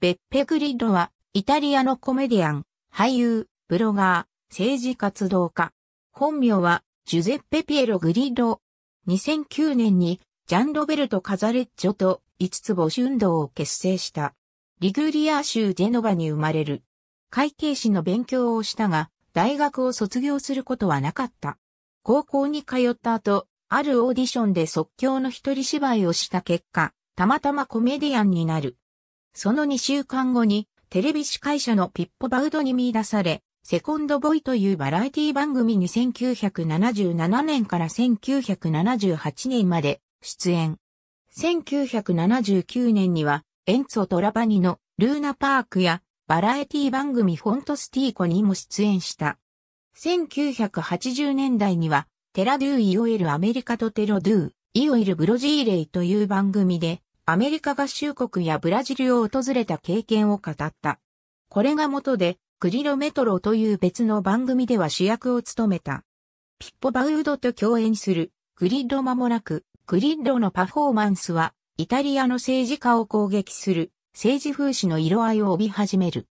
ベッペ・グリッドは、イタリアのコメディアン、俳優、ブロガー、政治活動家。本名は、ジュゼッペ・ピエロ・グリッド。2009年に、ジャンロベルト・カザレッジョと、五つ星運動を結成した。リグリア州ジェノバに生まれる。会計士の勉強をしたが、大学を卒業することはなかった。高校に通った後、あるオーディションで即興の一人芝居をした結果、たまたまコメディアンになる。その2週間後に、テレビ司会者のピッポバウドに見出され、セコンドボイというバラエティ番組に1977年から1978年まで出演。1979年には、エンツォ・トラバニのルーナパークやバラエティ番組フォントスティーコにも出演した。1980年代には、テラドゥイオエルアメリカとテロドゥイオエルブロジーレイという番組でアメリカ合衆国やブラジルを訪れた経験を語った。これが元で、クリロメトロという別の番組では主役を務めた。ピッポバウードと共演する、グリッド間もなく、グリッドのパフォーマンスは、イタリアの政治家を攻撃する、政治風刺の色合いを帯び始める。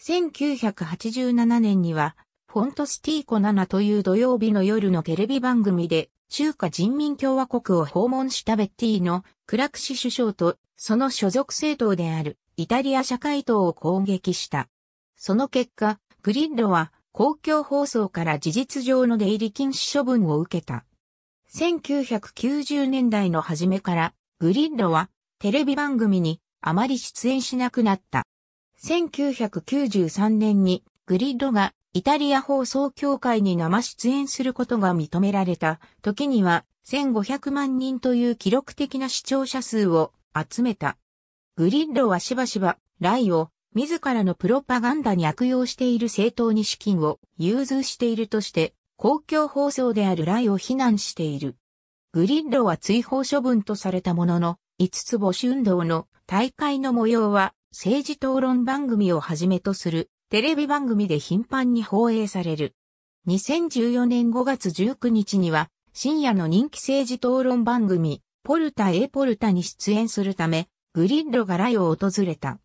1987年には、フォントスティーコ7という土曜日の夜のテレビ番組で、中華人民共和国を訪問したベッティのクラクシ首相とその所属政党であるイタリア社会党を攻撃した。その結果、グリッドは公共放送から事実上の出入り禁止処分を受けた。1990年代の初めからグリッドはテレビ番組にあまり出演しなくなった。1993年にグリッドがイタリア放送協会に生出演することが認められた時には1500万人という記録的な視聴者数を集めた。グリッロはしばしば、ライを自らのプロパガンダに悪用している政党に資金を融通しているとして、公共放送であるライを非難している。グリッロは追放処分とされたものの、五つ星運動の大会の模様は政治討論番組をはじめとするテレビ番組で頻繁に放映される。2014年5月19日には、深夜の人気政治討論番組、ポルタエポルタに出演するため、グリッドがライを訪れた。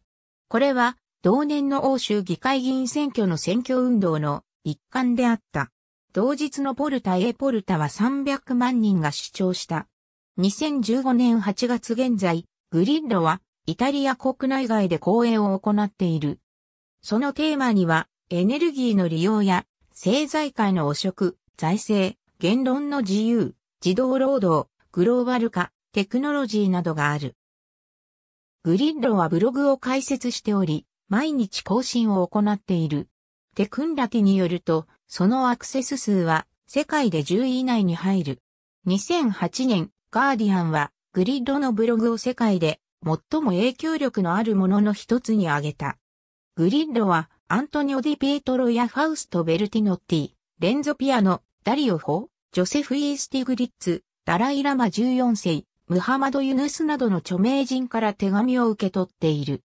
これは、同年の欧州議会議員選挙の選挙運動の一環であった。同日のポルタエポルタは300万人が主張した。2015年8月現在、グリッドはイタリア国内外で講演を行っている。そのテーマには、エネルギーの利用や、政財界の汚職、財政、言論の自由、児童労働、グローバル化、テクノロジーなどがある。グリッドはブログを開設しており、毎日更新を行っている。テクンラティによると、そのアクセス数は世界で10位以内に入る。2008年、ガーディアンはグリッドのブログを世界で最も影響力のあるものの一つに挙げた。グリッロは、アントニオ・ディ・ピエトロやファウスト・ベルティノッティ、レンゾ・ピアノ、ダリオ・ホ、ジョセフ・イースティグリッツ、ダライ・ラマ14世、ムハマド・ユヌスなどの著名人から手紙を受け取っている。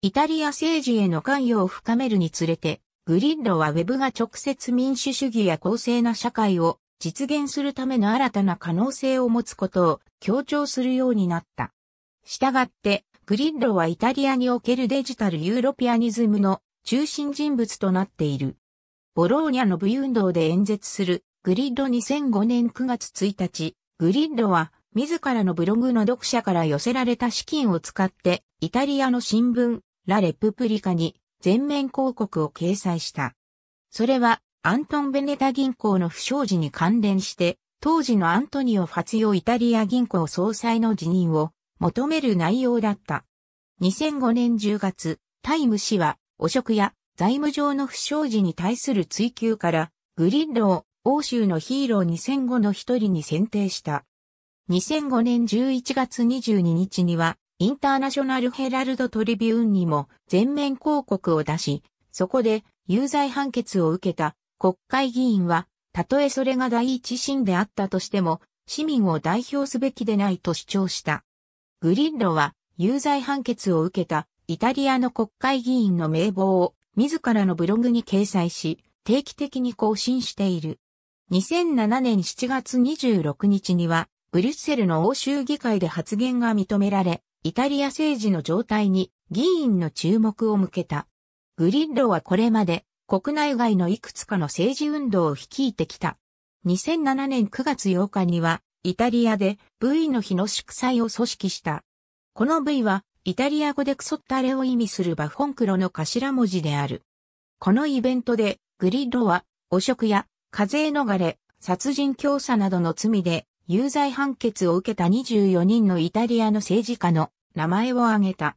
イタリア政治への関与を深めるにつれて、グリッロはウェブが直接民主主義や公正な社会を実現するための新たな可能性を持つことを強調するようになった。したがって、グリッロはイタリアにおけるデジタルユーロピアニズムの中心人物となっている。ボローニャの部運動で演説するグリッロ2005年9月1日、グリッロは自らのブログの読者から寄せられた資金を使ってイタリアの新聞ラ・レププリカに全面広告を掲載した。それはアントン・ベネタ銀行の不祥事に関連して当時のアントニオ・ファツヨイタリア銀行総裁の辞任を求める内容だった。2005年10月、タイム氏は、汚職や財務上の不祥事に対する追及から、グリッドを欧州のヒーロー2005の一人に選定した。2005年11月22日には、インターナショナルヘラルドトリビューンにも全面広告を出し、そこで有罪判決を受けた国会議員は、たとえそれが第一審であったとしても、市民を代表すべきでないと主張した。グリッドは有罪判決を受けたイタリアの国会議員の名簿を自らのブログに掲載し、定期的に更新している。2007年7月26日には、ブリュッセルの欧州議会で発言が認められ、イタリア政治の状態に議員の注目を向けた。グリッロはこれまで国内外のいくつかの政治運動を率いてきた。2007年9月8日にはイタリアで V の日の祝祭を組織した。この部位は、イタリア語でクソッタレを意味するバフォンクロの頭文字である。このイベントで、グリッドは、汚職や、課税逃れ、殺人教唆などの罪で、有罪判決を受けた24人のイタリアの政治家の名前を挙げた。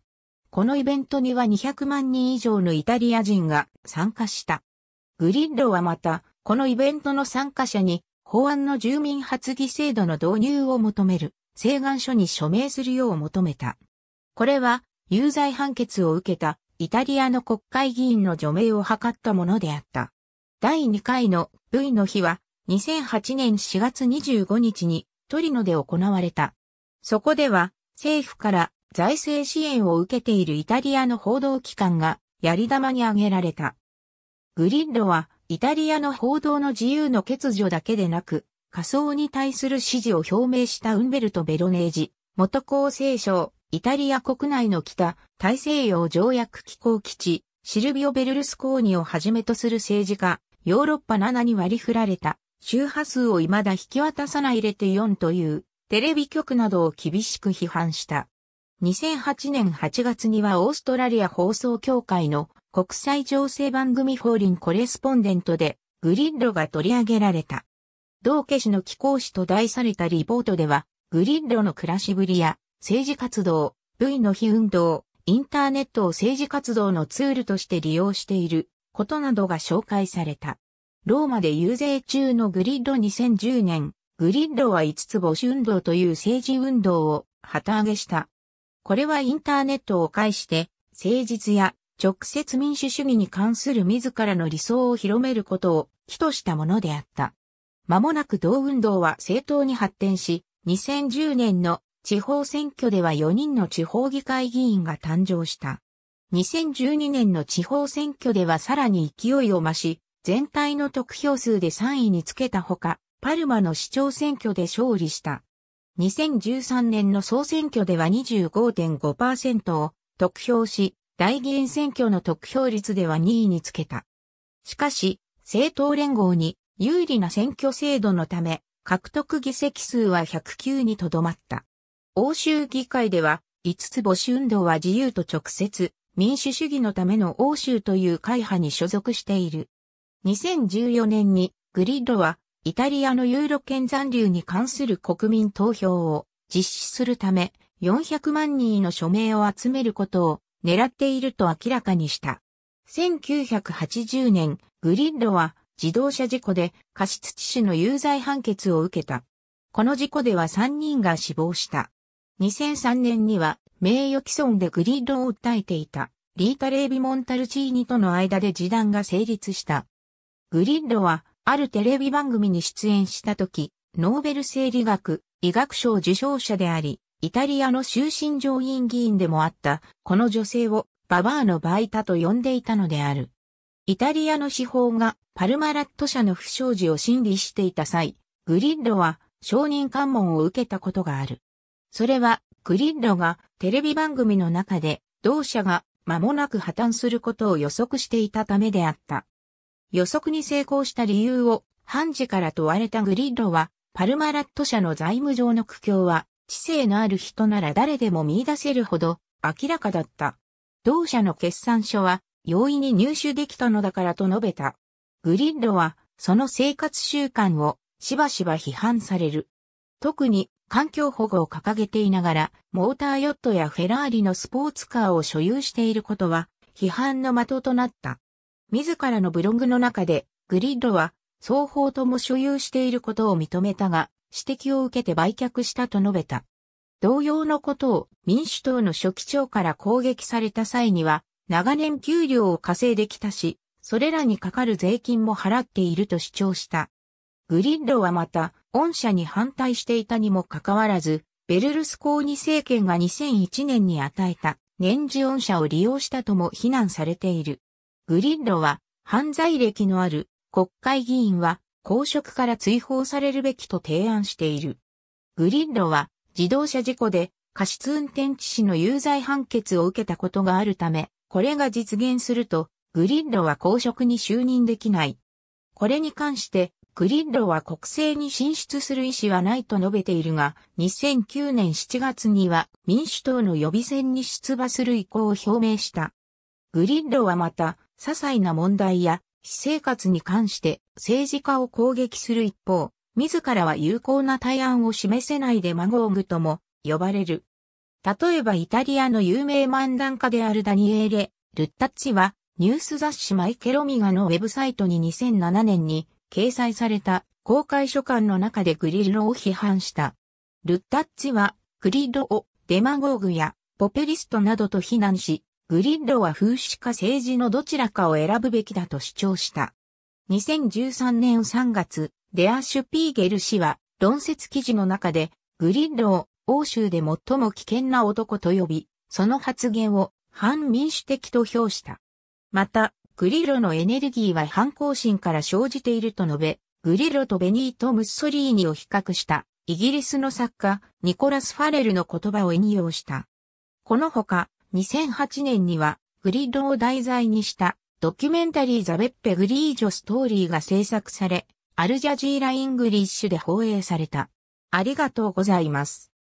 このイベントには200万人以上のイタリア人が参加した。グリッドはまた、このイベントの参加者に、法案の住民発議制度の導入を求める。請願書に署名するよう求めた。これは有罪判決を受けたイタリアの国会議員の除名を図ったものであった。第2回の V の日は2008年4月25日にトリノで行われた。そこでは政府から財政支援を受けているイタリアの報道機関がやり玉に挙げられた。グリッドはイタリアの報道の自由の欠如だけでなく、仮想に対する支持を表明したウンベルト・ベロネージ、元厚生省、イタリア国内の北、大西洋条約機構基地、シルビオ・ベルルスコーニをはじめとする政治家、ヨーロッパ7に割り振られた、周波数を未だ引き渡さないレテ4という、テレビ局などを厳しく批判した。2008年8月にはオーストラリア放送協会の国際情勢番組フォーリンコレスポンデントでグリッドが取り上げられた。道家氏の貴公子と題されたリポートでは、グリッロの暮らしぶりや、政治活動、V の非運動、インターネットを政治活動のツールとして利用していることなどが紹介された。ローマで遊説中のグリッロ2010年、グリッロは5つ母子運動という政治運動を旗揚げした。これはインターネットを介して、誠実や直接民主主義に関する自らの理想を広めることを、起としたものであった。間もなく同運動は政党に発展し、2010年の地方選挙では4人の地方議会議員が誕生した。2012年の地方選挙ではさらに勢いを増し、全体の得票数で3位につけたほか、パルマの市長選挙で勝利した。2013年の総選挙では25.5%を得票し、大議員選挙の得票率では2位につけた。しかし、政党連合に有利な選挙制度のため、獲得議席数は109にとどまった。欧州議会では、五つ星運動は自由と直接、民主主義のための欧州という会派に所属している。2014年にグリッドはイタリアのユーロ圏残留に関する国民投票を実施するため400万人の署名を集めることを狙っていると明らかにした。1980年、グリッドは自動車事故で過失致死の有罪判決を受けた。この事故では3人が死亡した。2003年には名誉毀損でグリッドを訴えていたリータ・レイビ・モンタルチーニとの間で示談が成立した。グリッドはあるテレビ番組に出演した時、ノーベル生理学、医学賞受賞者であり、イタリアの終身上院議員でもあった、この女性をババアのバイタと呼んでいたのである。イタリアの司法がパルマラット社の不祥事を審理していた際、グリッロは証人喚問を受けたことがある。それは、グリッロがテレビ番組の中で同社が間もなく破綻することを予測していたためであった。予測に成功した理由を判事から問われたグリッロは、パルマラット社の財務上の苦境は、知性のある人なら誰でも見出せるほど明らかだった。同社の決算書は容易に入手できたのだからと述べた。グリッドは、その生活習慣をしばしば批判される。特に環境保護を掲げていながら、モーターヨットやフェラーリのスポーツカーを所有していることは、批判の的となった。自らのブログの中で、グリッドは、双方とも所有していることを認めたが、指摘を受けて売却したと述べた。同様のことを民主党の書記長から攻撃された際には、長年給料を稼いできたし、それらにかかる税金も払っていると主張した。グリッドはまた、御社に反対していたにもかかわらず、ベルルスコーニ政権が2001年に与えた年次御社を利用したとも非難されている。グリッドは、犯罪歴のある国会議員は公職から追放されるべきと提案している。グリッドは自動車事故で過失運転致死の有罪判決を受けたことがあるため、これが実現すると、グリッドは公職に就任できない。これに関して、グリッドは国政に進出する意思はないと述べているが、2009年7月には民主党の予備選に出馬する意向を表明した。グリッドはまた、些細な問題や、私生活に関して政治家を攻撃する一方、自らは有効な対案を示せないで孫をぐとも呼ばれる。例えばイタリアの有名漫談家であるダニエーレ・ルッタッチは、ニュース雑誌マイケロミガのウェブサイトに2007年に掲載された公開書簡の中でグリッロを批判した。ルッタッチは、グリッロをデマゴーグやポペリストなどと非難し、グリッロは風刺か政治のどちらかを選ぶべきだと主張した。2013年3月、デア・シュピーゲル氏は論説記事の中で、グリッドを欧州で最も危険な男と呼び、その発言を反民主的と評した。また、グリロのエネルギーは反抗心から生じていると述べ、グリロとベニート・ムッソリーニを比較したイギリスの作家ニコラス・ファレルの言葉を引用した。このほか2008年にはグリロを題材にしたドキュメンタリーザ・ベッペ・グリージョストーリーが制作され、アルジャジーラ・イングリッシュで放映された。ありがとうございます。